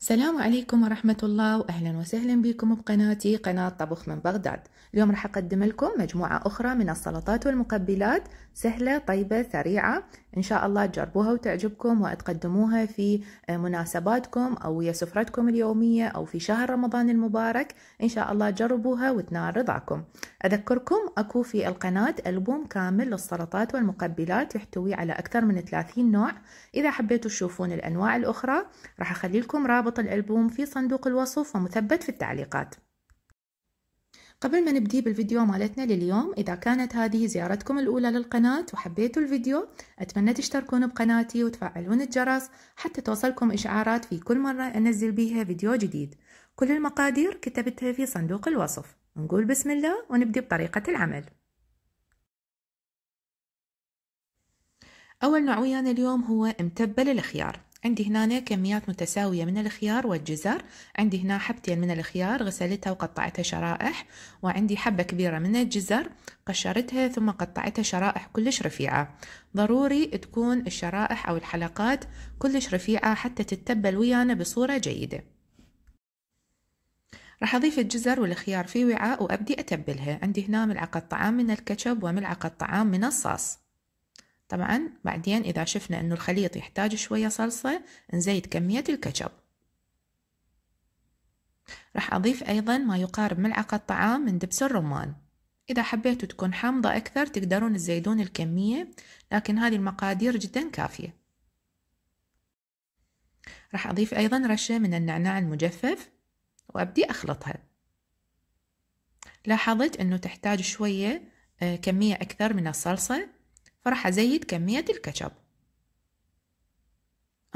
السلام عليكم ورحمة الله وأهلا وسهلا بكم بقناتي قناة طبخ من بغداد اليوم راح أقدم لكم مجموعة أخرى من السلطات والمقبلات سهلة طيبة سريعة إن شاء الله تجربوها وتعجبكم وتقدموها في آه، مناسباتكم أو ويا سفرتكم اليومية أو في شهر رمضان المبارك إن شاء الله جربوها وتنال رضاكم أذكركم أكو في القناة ألبوم كامل للسلطات والمقبلات يحتوي على أكثر من 30 نوع إذا حبيتوا تشوفون الأنواع الأخرى راح أخلي لكم رابط الألبوم في صندوق الوصف ومثبت في التعليقات قبل ما نبدي بالفيديو مالتنا لليوم إذا كانت هذه زيارتكم الأولى للقناة وحبيتوا الفيديو أتمنى تشتركون بقناتي وتفعلون الجرس حتى توصلكم إشعارات في كل مرة أنزل بيها فيديو جديد كل المقادير كتبتها في صندوق الوصف نقول بسم الله ونبدي بطريقة العمل أول نوع ويانا اليوم هو متبل الخيار عندي هنا كميات متساوية من الخيار والجزر عندي هنا حبتين من الخيار غسلتها وقطعتها شرائح وعندي حبة كبيرة من الجزر قشرتها ثم قطعتها شرائح كلش رفيعة ضروري تكون الشرائح أو الحلقات كلش رفيعة حتى تتبل ويانا بصورة جيدة راح أضيف الجزر والخيار في وعاء وأبدي أتبلها عندي هنا ملعقة طعام من الكاتشب وملعقة طعام من الصاص طبعا بعدين إذا شفنا أنه الخليط يحتاج شوية صلصة نزيد كمية الكاتشب راح أضيف أيضا ما يقارب ملعقة طعام من دبس الرمان إذا حبيتوا تكون حامضة أكثر تقدرون تزيدون الكمية لكن هذه المقادير جدا كافية راح أضيف أيضا رشة من النعناع المجفف وأبدي أخلطها لاحظت أنه تحتاج شوية آه، كمية أكثر من الصلصة فراح أزيد كمية الكاتشب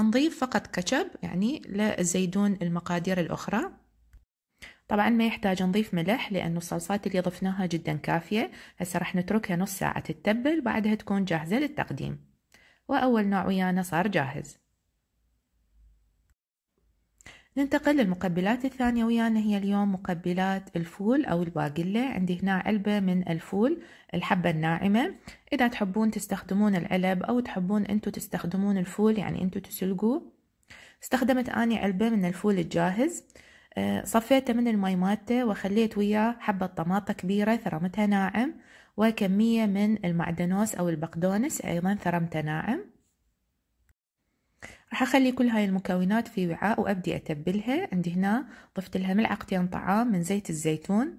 نضيف فقط كاتشب يعني لا المقادير الأخرى طبعا ما يحتاج نضيف ملح لأنه الصلصات اللي ضفناها جدا كافية هسه راح نتركها نص ساعة تتبل بعدها تكون جاهزة للتقديم وأول نوع ويانا صار جاهز ننتقل للمقبلات الثانية ويانا هي اليوم مقبلات الفول أو الباقلة عندي هنا علبة من الفول الحبة الناعمة إذا تحبون تستخدمون العلب أو تحبون أنتو تستخدمون الفول يعني أنتو تسلقوه استخدمت أني علبة من الفول الجاهز آه، صفيته من المي مالته وخليت وياه حبة طماطة كبيرة ثرمتها ناعم وكمية من المعدنوس أو البقدونس أيضا ثرمته ناعم راح اخلي كل هاي المكونات في وعاء وابدي اتبلها عندي هنا ضفت لها ملعقتين طعام من زيت الزيتون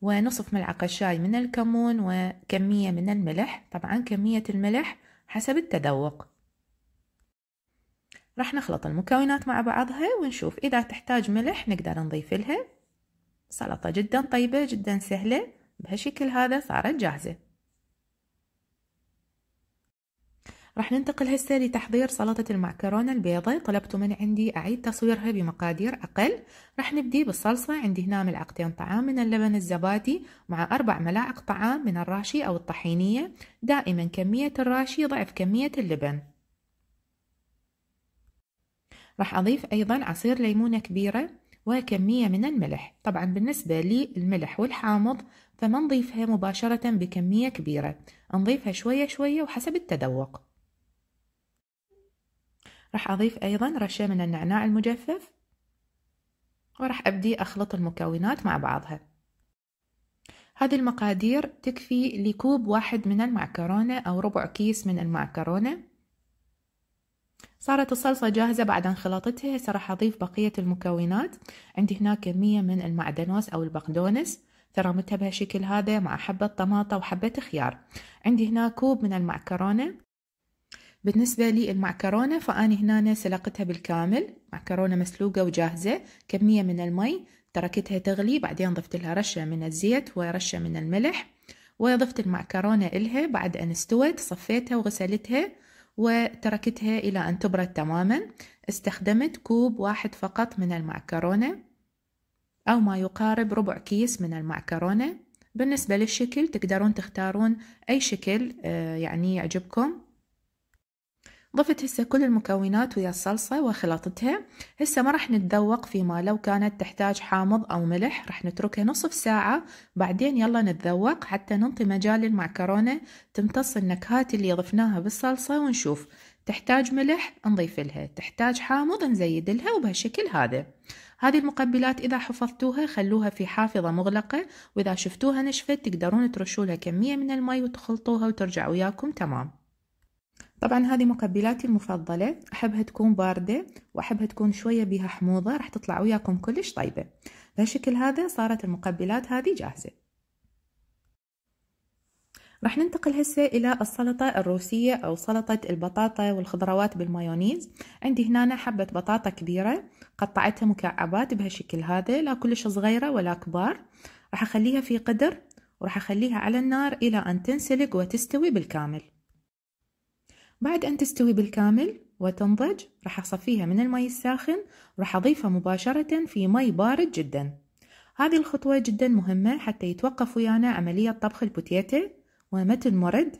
ونصف ملعقة شاي من الكمون وكمية من الملح طبعا كمية الملح حسب التذوق راح نخلط المكونات مع بعضها ونشوف إذا تحتاج ملح نقدر نضيف لها سلطة جدا طيبة جدا سهلة بهالشكل هذا صارت جاهزة راح ننتقل هسه لتحضير سلطة المعكرونة البيضة طلبت من عندي أعيد تصويرها بمقادير أقل راح نبدي بالصلصة عندي هنا ملعقتين طعام من اللبن الزبادي مع أربع ملاعق طعام من الراشي أو الطحينية دائما كمية الراشي ضعف كمية اللبن راح أضيف أيضا عصير ليمونة كبيرة وكمية من الملح طبعا بالنسبة للملح والحامض فما نضيفها مباشرة بكمية كبيرة نضيفها شوية شوية وحسب التذوق راح أضيف أيضا رشة من النعناع المجفف وراح أبدي أخلط المكونات مع بعضها هذه المقادير تكفي لكوب واحد من المعكرونة أو ربع كيس من المعكرونة صارت الصلصة جاهزة بعد أن خلطتها هسه راح أضيف بقية المكونات عندي هنا كمية من المعدنوس أو البقدونس ترمتها بهالشكل هذا مع حبة طماطة وحبة خيار عندي هنا كوب من المعكرونة بالنسبة لي المعكرونة فأنا هنا سلقتها بالكامل معكرونة مسلوقة وجاهزة كمية من المي تركتها تغلي بعدين ضفت لها رشة من الزيت ورشة من الملح وضفت المعكرونة إلها بعد أن استوت صفيتها وغسلتها وتركتها إلى أن تبرد تماما استخدمت كوب واحد فقط من المعكرونة أو ما يقارب ربع كيس من المعكرونة بالنسبة للشكل تقدرون تختارون أي شكل آه، يعني يعجبكم ضفت هسه كل المكونات ويا الصلصة وخلطتها هسه ما راح نتذوق فيما لو كانت تحتاج حامض أو ملح راح نتركها نصف ساعة بعدين يلا نتذوق حتى ننطي مجال المعكرونة تمتص النكهات اللي ضفناها بالصلصة ونشوف تحتاج ملح نضيف لها تحتاج حامض نزيد لها وبهالشكل هذا هذه المقبلات إذا حفظتوها خلوها في حافظة مغلقة وإذا شفتوها نشفت تقدرون ترشولها كمية من المي وتخلطوها وترجع وياكم تمام طبعا هذه مقبلاتي المفضلة أحبها تكون باردة وأحبها تكون شوية بيها حموضة راح تطلع وياكم كلش طيبة بهالشكل هذا صارت المقبلات هذه جاهزة راح ننتقل هسه إلى السلطة الروسية أو سلطة البطاطا والخضروات بالمايونيز عندي هنا حبة بطاطا كبيرة قطعتها مكعبات بهالشكل هذا لا كلش صغيرة ولا كبار راح أخليها في قدر وراح أخليها على النار إلى أن تنسلق وتستوي بالكامل بعد أن تستوي بالكامل وتنضج راح أصفيها من المي الساخن راح أضيفها مباشرة في مي بارد جدا هذه الخطوة جدا مهمة حتى يتوقف ويانا عملية طبخ البوتيتة وما تنمرد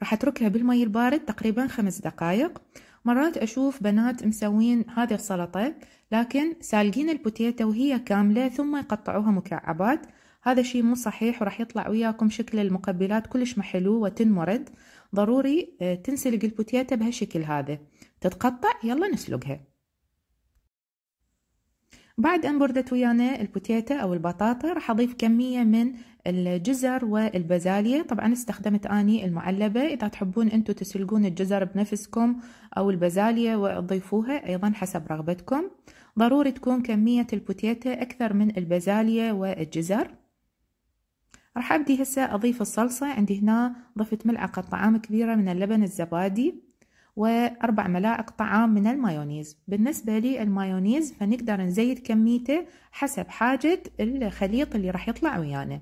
راح أتركها بالمي البارد تقريبا خمس دقايق مرات أشوف بنات مسوين هذه السلطة لكن سالقين البوتيتا وهي كاملة ثم يقطعوها مكعبات هذا شيء مو صحيح وراح يطلع وياكم شكل المقبلات كلش ما حلو وتنمرد ضروري آه، تنسلق البوتيتا بهالشكل هذا تتقطع يلا نسلقها بعد أن بردت ويانا البوتيتا أو البطاطا راح أضيف كمية من الجزر والبازاليا طبعا استخدمت أني المعلبة إذا تحبون أنتم تسلقون الجزر بنفسكم أو البازاليا وتضيفوها أيضا حسب رغبتكم ضروري تكون كمية البوتيتا أكثر من البازاليا والجزر راح أبدي هسه أضيف الصلصة عندي هنا ضفت ملعقة طعام كبيرة من اللبن الزبادي وأربع ملاعق طعام من المايونيز بالنسبة لي المايونيز فنقدر نزيد كميته حسب حاجة الخليط اللي راح يطلع ويانا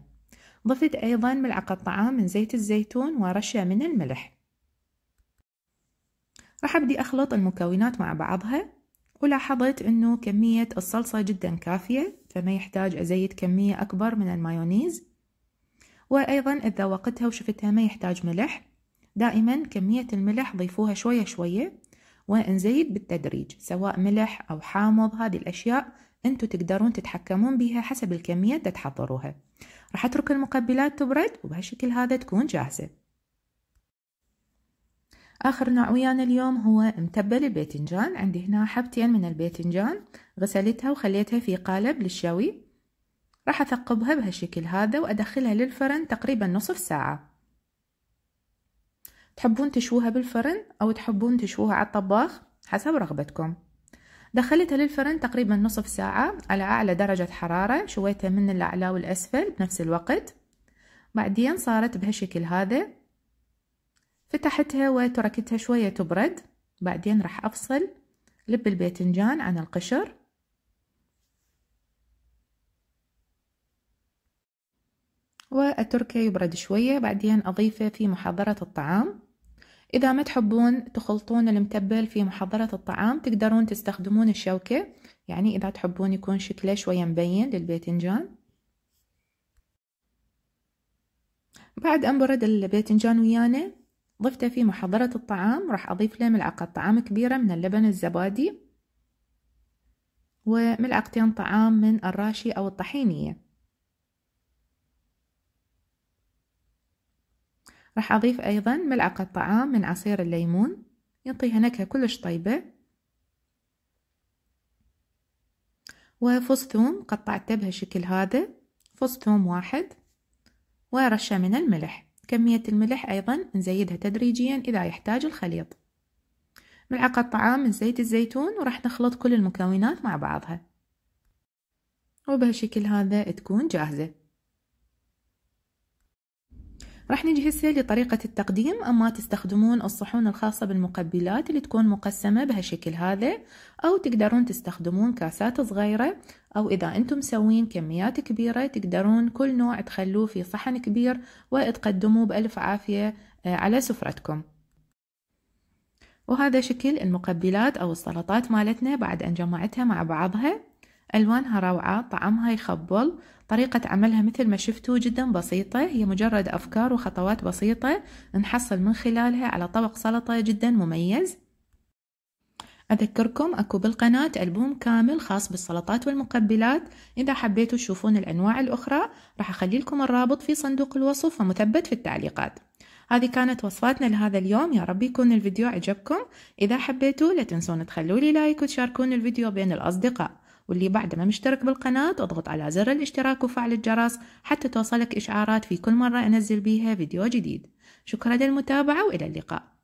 ضفت أيضا ملعقة طعام من زيت الزيتون ورشة من الملح راح أبدي أخلط المكونات مع بعضها ولاحظت أنه كمية الصلصة جدا كافية فما يحتاج أزيد كمية أكبر من المايونيز وأيضا إذا وقتها وشفتها ما يحتاج ملح دائما كمية الملح ضيفوها شوية شوية ونزيد بالتدريج سواء ملح أو حامض هذه الأشياء انتو تقدرون تتحكمون بها حسب الكمية تحضروها راح أترك المقبلات تبرد وبهالشكل هذا تكون جاهزة آخر نوع ويانا اليوم هو متبل الباذنجان عندي هنا حبتين من الباذنجان غسلتها وخليتها في قالب للشوي راح أثقبها بهالشكل هذا وأدخلها للفرن تقريبا نصف ساعة تحبون تشوها بالفرن أو تحبون تشوها على الطباخ حسب رغبتكم دخلتها للفرن تقريبا نصف ساعة على أعلى درجة حرارة شويتها من الأعلى والأسفل بنفس الوقت بعدين صارت بهالشكل هذا فتحتها وتركتها شوية تبرد بعدين راح أفصل لب الباذنجان عن القشر وأتركه يبرد شوية بعدين أضيفه في محضرة الطعام إذا ما تحبون تخلطون المتبل في محضرة الطعام تقدرون تستخدمون الشوكة يعني إذا تحبون يكون شكله شوية مبين للباذنجان بعد أن برد الباذنجان ويانا ضفته في محضرة الطعام راح أضيف له ملعقة طعام كبيرة من اللبن الزبادي وملعقتين طعام من الراشي أو الطحينية راح أضيف أيضا ملعقة طعام من عصير الليمون يعطيها نكهة كلش طيبة وفص ثوم قطعته بهالشكل هذا فص ثوم واحد ورشة من الملح كمية الملح أيضا نزيدها تدريجيا إذا يحتاج الخليط ملعقة طعام من زيت الزيتون وراح نخلط كل المكونات مع بعضها وبهالشكل هذا تكون جاهزة راح نجي هسه لطريقة التقديم أما تستخدمون الصحون الخاصة بالمقبلات اللي تكون مقسمة بهالشكل هذا أو تقدرون تستخدمون كاسات صغيرة أو إذا أنتم مسوين كميات كبيرة تقدرون كل نوع تخلوه في صحن كبير وتقدموه بألف عافية آه، على سفرتكم وهذا شكل المقبلات أو السلطات مالتنا بعد أن جمعتها مع بعضها ألوانها روعة طعمها يخبل طريقة عملها مثل ما شفتوا جدا بسيطة هي مجرد أفكار وخطوات بسيطة نحصل من خلالها على طبق سلطة جدا مميز أذكركم أكو بالقناة ألبوم كامل خاص بالسلطات والمقبلات إذا حبيتوا تشوفون الأنواع الأخرى راح أخلي لكم الرابط في صندوق الوصف ومثبت في التعليقات هذه كانت وصفاتنا لهذا اليوم يا رب يكون الفيديو عجبكم إذا حبيتوا لا تنسون تخلوا لي لايك وتشاركون الفيديو بين الأصدقاء واللي بعد ما مشترك بالقناة اضغط على زر الاشتراك وفعل الجرس حتى توصلك إشعارات في كل مرة أنزل بيها فيديو جديد شكرا للمتابعة وإلى اللقاء